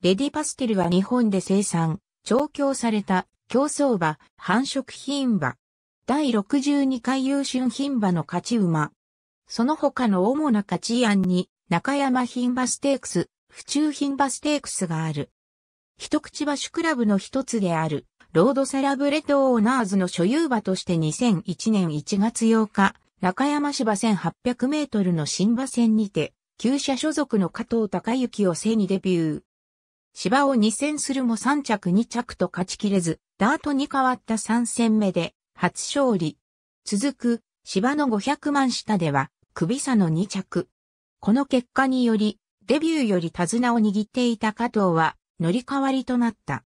レディパステルは日本で生産、調教された、競走馬、繁殖品馬。第62回優秀品馬の勝ち馬。その他の主な勝ち案に、中山品馬ステークス、府中品馬ステークスがある。一口馬種クラブの一つである、ロードセラブレトオーナーズの所有馬として2001年1月8日、中山芝1800メートルの新馬戦にて、旧車所属の加藤隆之を背にデビュー。芝を2戦するも3着2着と勝ちきれず、ダートに変わった3戦目で初勝利。続く芝の500万下では、首差の2着。この結果により、デビューより手綱を握っていた加藤は乗り換わりとなった。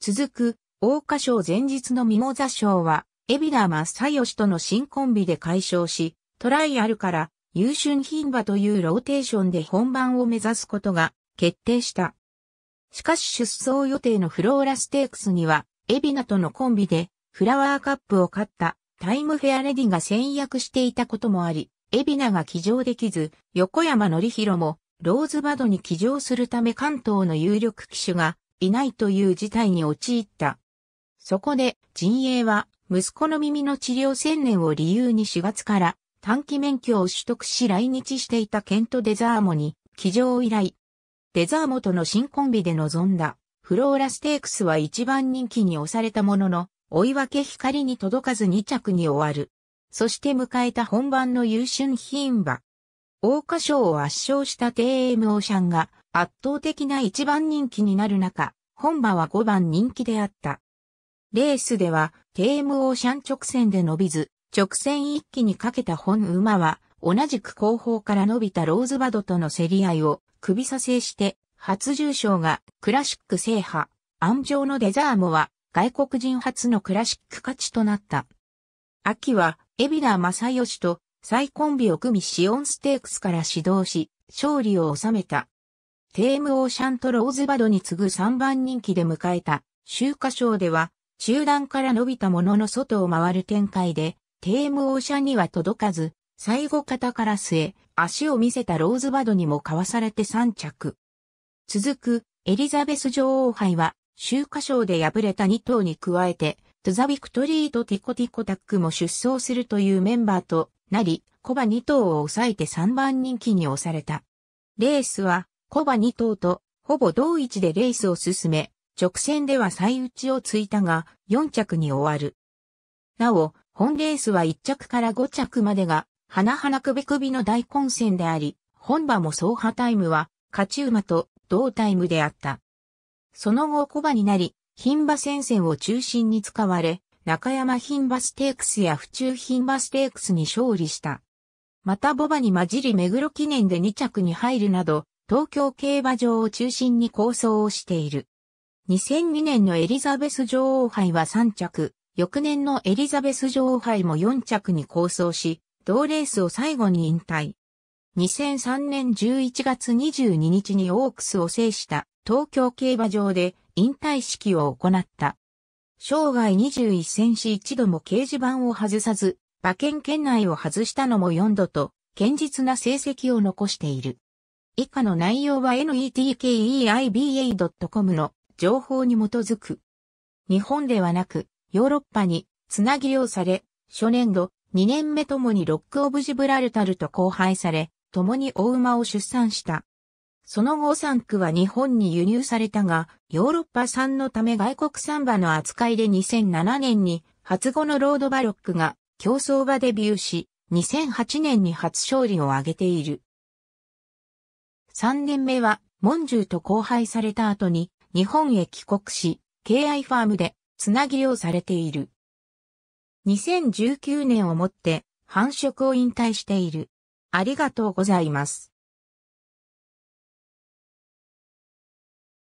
続く、大花賞前日のミモザ賞は、エビーマ・サヨシとの新コンビで解消し、トライアルから優秀牝馬というローテーションで本番を目指すことが決定した。しかし出走予定のフローラステークスには、エビナとのコンビで、フラワーカップを勝ったタイムフェアレディが戦役していたこともあり、エビナが騎乗できず、横山ひ弘も、ローズバドに騎乗するため関東の有力騎手がいないという事態に陥った。そこで、陣営は、息子の耳の治療専念を理由に4月から短期免許を取得し来日していたケント・デザーモに、騎乗を依頼、デザーモとの新コンビで臨んだ、フローラステークスは一番人気に押されたものの、追い分け光に届かず2着に終わる。そして迎えた本番の優秀品馬。桜花賞を圧勝したテエムオーシャンが圧倒的な一番人気になる中、本馬は5番人気であった。レースではテエムオーシャン直線で伸びず、直線一気にかけた本馬は同じく後方から伸びたローズバドとの競り合いを首差制して、初重賞がクラシック制覇、安城のデザーモは外国人初のクラシック勝ちとなった。秋は、海老名正義と再コンビを組みシオンステークスから指導し、勝利を収めた。テームオーシャントローズバドに次ぐ3番人気で迎えた、秋華賞では、中段から伸びたものの外を回る展開で、テームオーシャンには届かず、最後方から末、足を見せたローズバドにも交わされて3着。続く、エリザベス女王杯は、週華賞で敗れた2頭に加えて、トゥザビクトリーとティコティコタックも出走するというメンバーとなり、コバ2頭を抑えて3番人気に押された。レースは、コバ2頭と、ほぼ同位置でレースを進め、直線では最内をついたが、4着に終わる。なお、本レースは1着から5着までが花々首首の大混戦であり、本馬も走破タイムは、勝ち馬と同タイムであった。その後小馬になり、品馬戦線を中心に使われ、中山品馬ステークスや府中品馬ステークスに勝利した。またボバに混じり目黒記念で2着に入るなど、東京競馬場を中心に構想をしている。2002年のエリザベス女王杯は3着、翌年のエリザベス女王杯も4着に構想し、同レースを最後に引退。2003年11月22日にオークスを制した東京競馬場で引退式を行った。生涯21戦し一度も掲示板を外さず、馬券圏内を外したのも4度と、堅実な成績を残している。以下の内容は netkeiba.com の情報に基づく。日本ではなく、ヨーロッパにつなぎうされ、初年度、2年目ともにロック・オブ・ジブラルタルと交配され、共に大馬を出産した。その後産区は日本に輸入されたが、ヨーロッパ産のため外国産馬の扱いで2007年に初後のロードバロックが競争馬デビューし、2008年に初勝利を挙げている。3年目は、モンジューと交配された後に日本へ帰国し、敬愛ファームでつなぎをされている。2019年をもって繁殖を引退している。ありがとうございます。